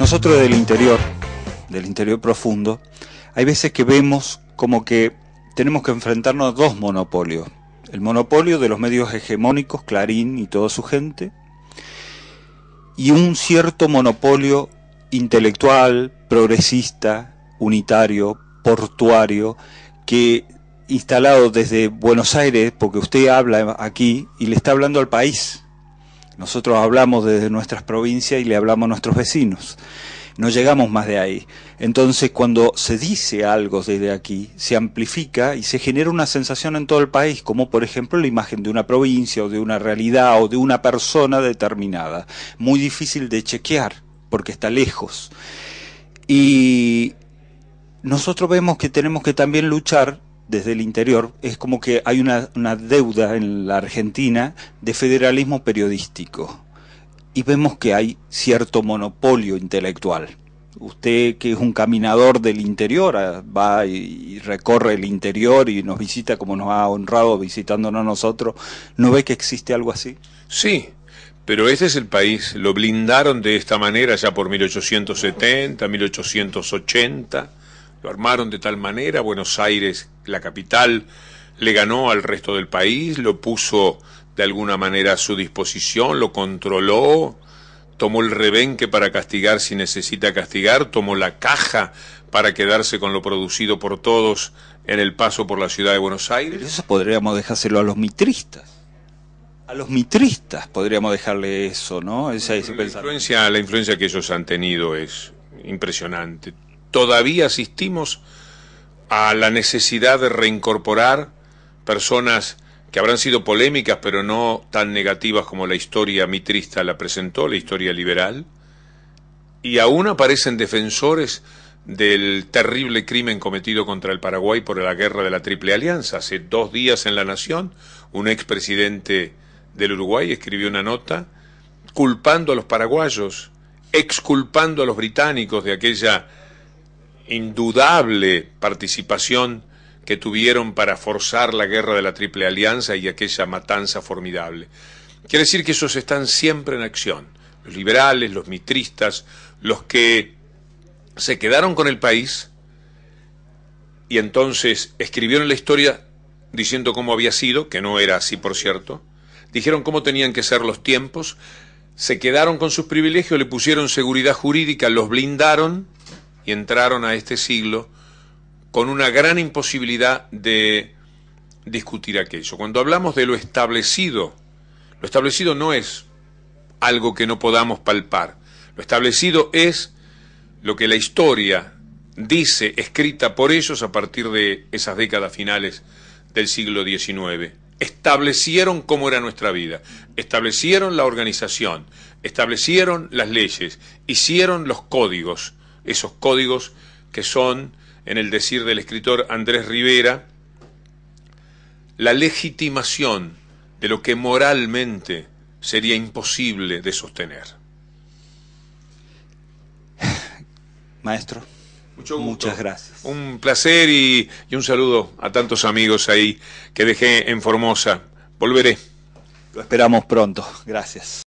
Nosotros del interior, del interior profundo, hay veces que vemos como que tenemos que enfrentarnos a dos monopolios. El monopolio de los medios hegemónicos, Clarín y toda su gente, y un cierto monopolio intelectual, progresista, unitario, portuario, que instalado desde Buenos Aires, porque usted habla aquí y le está hablando al país, nosotros hablamos desde nuestras provincias y le hablamos a nuestros vecinos. No llegamos más de ahí. Entonces, cuando se dice algo desde aquí, se amplifica y se genera una sensación en todo el país, como por ejemplo la imagen de una provincia o de una realidad o de una persona determinada. Muy difícil de chequear, porque está lejos. Y nosotros vemos que tenemos que también luchar desde el interior, es como que hay una, deuda en la Argentina de federalismo periodístico. Y vemos que hay cierto monopolio intelectual usted que es un caminador del interior, ah, va y recorre el interior y nos visita como nos ha honrado visitándonos nosotros, ¿no ve que existe algo así? Sí, pero ese es el país, lo blindaron de esta manera ya por 1870, 1880. Lo armaron de tal manera, Buenos Aires, la capital, le ganó al resto del país, lo puso de alguna manera a su disposición, lo controló, tomó el rebenque para castigar si necesita castigar, tomó la caja para quedarse con lo producido por todos en el paso por la ciudad de Buenos Aires. Eso podríamos dejárselo a los mitristas. A los mitristas podríamos dejarle eso, ¿no? Esa, la, influencia, la influencia que ellos han tenido es impresionante todavía asistimos a la necesidad de reincorporar personas que habrán sido polémicas, pero no tan negativas como la historia mitrista la presentó, la historia liberal, y aún aparecen defensores del terrible crimen cometido contra el Paraguay por la guerra de la Triple Alianza. Hace dos días en La Nación, un expresidente del Uruguay escribió una nota culpando a los paraguayos, exculpando a los británicos de aquella indudable participación que tuvieron para forzar la guerra de la Triple Alianza y aquella matanza formidable. Quiere decir que esos están siempre en acción, los liberales, los mitristas, los que se quedaron con el país y entonces escribieron la historia diciendo cómo había sido, que no era así por cierto, dijeron cómo tenían que ser los tiempos, se quedaron con sus privilegios, le pusieron seguridad jurídica, los blindaron, y entraron a este siglo con una gran imposibilidad de discutir aquello. Cuando hablamos de lo establecido, lo establecido no es algo que no podamos palpar. Lo establecido es lo que la historia dice, escrita por ellos a partir de esas décadas finales del siglo XIX. Establecieron cómo era nuestra vida, establecieron la organización, establecieron las leyes, hicieron los códigos, esos códigos que son, en el decir del escritor Andrés Rivera, la legitimación de lo que moralmente sería imposible de sostener. Maestro, muchas gracias. Un placer y un saludo a tantos amigos ahí que dejé en Formosa. Volveré. Lo esperamos pronto. Gracias.